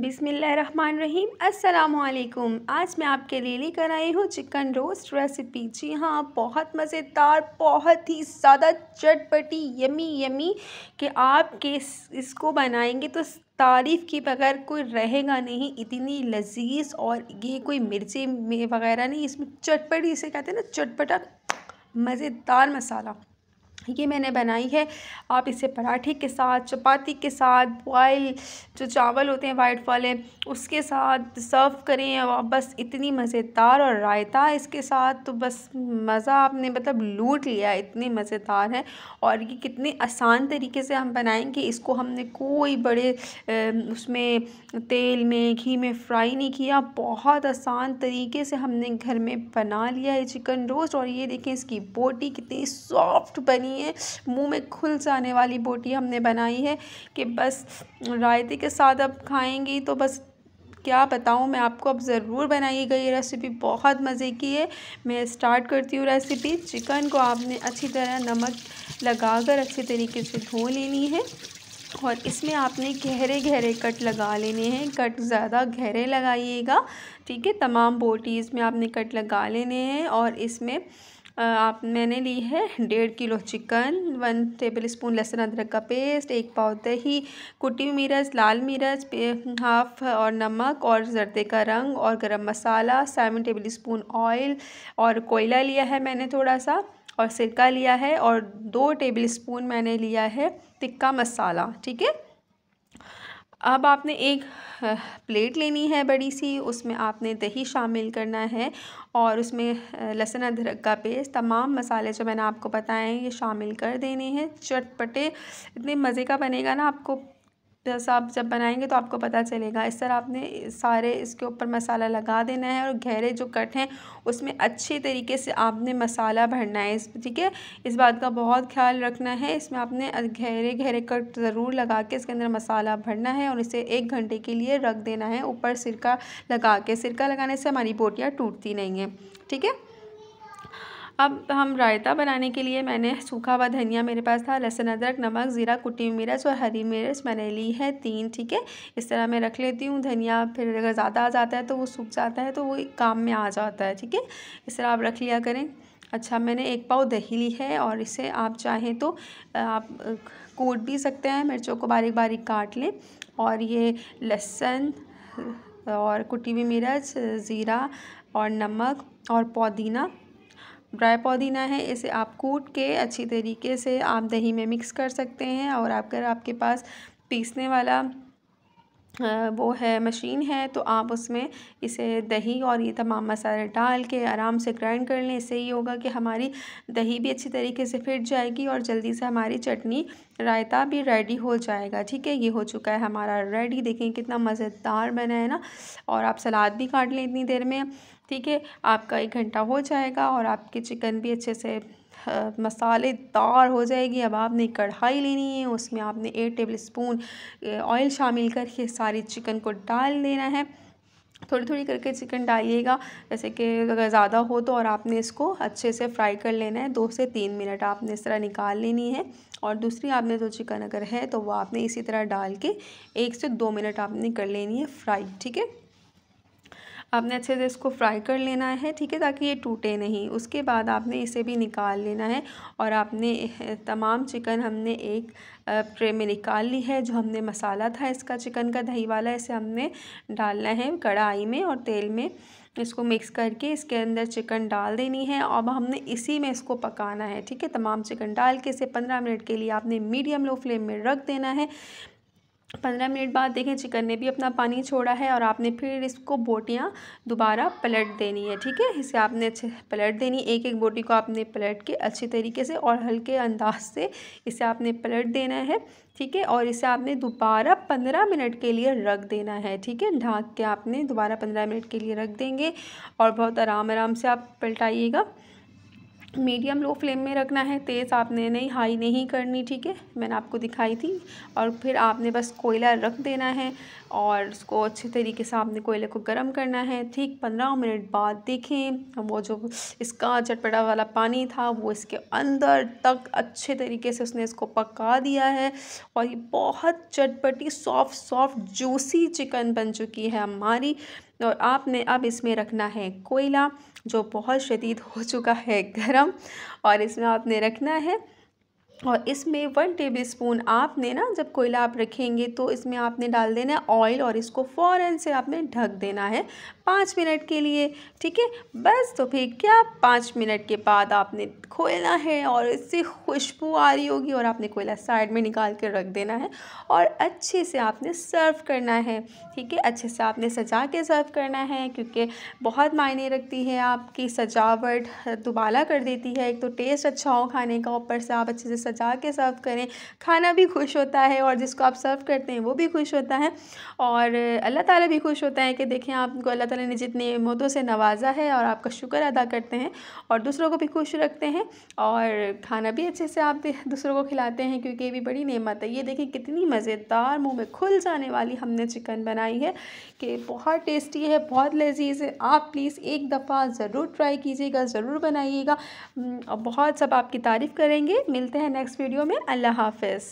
बिसमीम अस्सलाम आज मैं आपके लिए लेकर आई हूँ चिकन रोस्ट रेसिपी जी हाँ बहुत मज़ेदार बहुत ही ज़्यादा चटपटी यमी यमी कि आप के इसको बनाएंगे तो तारीफ़ के बगैर कोई रहेगा नहीं इतनी लजीज और ये कोई मिर्ची वगैरह नहीं इसमें चटपटी इसे कहते हैं ना चटपटा मज़ेदार मसाला ये मैंने बनाई है आप इसे पराठे के साथ चपाती के साथ बॉयल जो चावल होते हैं वाइट वाले उसके साथ सर्व करें और बस इतनी मज़ेदार और रायता इसके साथ तो बस मज़ा आपने मतलब लूट लिया इतने मज़ेदार है और ये कितने आसान तरीके से हम बनाएंगे इसको हमने कोई बड़े उसमें तेल में घी में फ्राई नहीं किया बहुत आसान तरीके से हमने घर में बना लिया है चिकन रोस्ट और ये देखें इसकी बोटी कितनी सॉफ्ट बनी नहीं है मुंह में खुल जाने वाली बोटी हमने बनाई है कि बस रायते के साथ अब खाएंगी तो बस क्या बताऊँ मैं आपको अब ज़रूर बनाइएगा ये रेसिपी बहुत मज़े की है मैं स्टार्ट करती हूँ रेसिपी चिकन को आपने अच्छी तरह नमक लगाकर अच्छे तरीके से धो लेनी है और इसमें आपने गहरे गहरे कट लगा लेने हैं कट ज़्यादा गहरे लगाइएगा ठीक है तमाम बोटीज़ में आपने कट लगा लेने हैं और इसमें आप मैंने ली है डेढ़ kilo chicken one tablespoon लहसुन अदरक का पेस्ट एक पाव दही कुटी मिर्च लाल मिर्च हाफ और नमक और जरदे का रंग और गरम मसाला सेवन टेबल स्पून ऑयल और कोयला लिया है मैंने थोड़ा सा और सिरका लिया है और दो टेबल स्पून मैंने लिया है टिक्का मसाला ठीक है अब आपने एक प्लेट लेनी है बड़ी सी उसमें आपने दही शामिल करना है और उसमें लहसुन अदरक का पेस्ट तमाम मसाले जो मैंने आपको बताए हैं ये शामिल कर देने हैं चटपटे इतने मज़े का बनेगा ना आपको जैसा आप जब बनाएंगे तो आपको पता चलेगा इस तरह आपने सारे इसके ऊपर मसाला लगा देना है और गहरे जो कट हैं उसमें अच्छे तरीके से आपने मसाला भरना है इस ठीक है इस बात का बहुत ख्याल रखना है इसमें आपने गहरे गहरे कट ज़रूर लगा के इसके अंदर मसाला भरना है और इसे एक घंटे के लिए रख देना है ऊपर सिरका लगा के सिरका लगाने से हमारी बोटियाँ टूटती नहीं हैं ठीक है अब हम रायता बनाने के लिए मैंने सूखा हुआ धनिया मेरे पास था लहसुन अदरक नमक ज़ीरा कुटी मिर्च और हरी मिर्च मैंने ली है तीन ठीक है इस तरह मैं रख लेती हूँ धनिया फिर अगर ज़्यादा आ जाता है तो वो सूख जाता है तो वो काम में आ जाता है ठीक है इस तरह आप रख लिया करें अच्छा मैंने एक पाव दही ली है और इसे आप चाहें तो आप कूट भी सकते हैं मिर्चों को बारीक बारीक काट लें और ये लहसुन और कुटी हुई मिर्च ज़ीरा और नमक और पुदीना ड्राई पुदीना है इसे आप कूट के अच्छी तरीके से आप दही में मिक्स कर सकते हैं और अगर आपके पास पीसने वाला वो है मशीन है तो आप उसमें इसे दही और ये तमाम मसाले डाल के आराम से ग्राइंड कर लें इससे ये होगा कि हमारी दही भी अच्छी तरीके से फिट जाएगी और जल्दी से हमारी चटनी रायता भी रेडी हो जाएगा ठीक है ये हो चुका है हमारा रेडी देखें कितना मज़ेदार बना है ना और आप सलाद भी काट लें इतनी देर में ठीक है आपका एक घंटा हो जाएगा और आपके चिकन भी अच्छे से मसालेदार हो जाएगी अब आपने कढ़ाई लेनी है उसमें आपने एक टेबल स्पून ऑयल शामिल करके सारी चिकन को डाल देना है थोड़ी थोड़ी करके चिकन डालिएगा जैसे कि अगर ज़्यादा हो तो और आपने इसको अच्छे से फ्राई कर लेना है दो से तीन मिनट आपने इस तरह निकाल लेनी है और दूसरी आपने जो चिकन अगर है तो वो आपने इसी तरह डाल के एक से दो मिनट आपने कर लेनी है फ्राई ठीक है आपने अच्छे से इसको फ्राई कर लेना है ठीक है ताकि ये टूटे नहीं उसके बाद आपने इसे भी निकाल लेना है और आपने तमाम चिकन हमने एक ट्रे में निकाल ली है जो हमने मसाला था इसका चिकन का दही वाला इसे हमने डालना है कढ़ाई में और तेल में इसको मिक्स करके इसके अंदर चिकन डाल देनी है अब हमने इसी में इसको पकाना है ठीक है तमाम चिकन डाल के इसे पंद्रह मिनट के लिए आपने मीडियम लो फ्लेम में रख देना है पंद्रह मिनट बाद देखें चिकन ने भी अपना पानी छोड़ा है और आपने फिर इसको बोटियाँ दोबारा पलट देनी है ठीक है इसे आपने अच्छे पलट देनी एक एक बोटी को आपने पलट के अच्छे तरीके से और हल्के अंदाज से इसे आपने पलट देना है ठीक है और इसे आपने दोबारा पंद्रह मिनट के लिए रख देना है ठीक है ढाँक के आपने दोबारा पंद्रह मिनट के लिए रख देंगे और बहुत आराम आराम से आप पलटाइएगा मीडियम लो फ्लेम में रखना है तेज़ आपने नहीं हाई नहीं करनी ठीक है मैंने आपको दिखाई थी और फिर आपने बस कोयला रख देना है और उसको अच्छे तरीके से आपने कोयले को गर्म करना है ठीक पंद्रह मिनट बाद देखें वो जो इसका चटपटा वाला पानी था वो इसके अंदर तक अच्छे तरीके से उसने इसको पका दिया है और ये बहुत चटपटी सॉफ्ट सॉफ्ट जूसी चिकन बन चुकी है हमारी और तो आपने अब इसमें रखना है कोयला जो बहुत शदीद हो चुका है गर्म और इसमें आपने रखना है और इसमें वन टेबल स्पून आपने ना जब कोयला आप रखेंगे तो इसमें आपने डाल देना है ऑयल और इसको फ़ौरन से आपने ढक देना है पाँच मिनट के लिए ठीक है बस तो फिर क्या पाँच मिनट के बाद आपने खोलना है और इससे खुशबू आ रही होगी और आपने कोयला साइड में निकाल कर रख देना है और अच्छे से आपने सर्व करना है ठीक है अच्छे से आपने सजा के सर्व करना है क्योंकि बहुत मायने रखती है आपकी सजावट दुबाला कर देती है एक तो टेस्ट अच्छा हो खाने का ऊपर से आप अच्छे से सजा के सर्व करें खाना भी खुश होता है और जिसको आप सर्व करते हैं वो भी खुश होता है और अल्लाह ताला भी खुश होता है कि देखें आपको अल्लाह ताला ने जितने मोतों से नवाजा है और आपका शुक्र अदा करते हैं और दूसरों को भी खुश रखते हैं और खाना भी अच्छे से आप दूसरों को खिलाते हैं क्योंकि ये भी बड़ी नेमत है ये देखें कितनी मज़ेदार मुँह में खुल जाने वाली हमने चिकन बनाई है कि बहुत टेस्टी है बहुत लजीज है आप प्लीज़ एक दफ़ा ज़रूर ट्राई कीजिएगा ज़रूर बनाइएगा बहुत सब आपकी तारीफ़ करेंगे मिलते हैं नेक्स्ट वीडियो में अल्लाह हाफिज़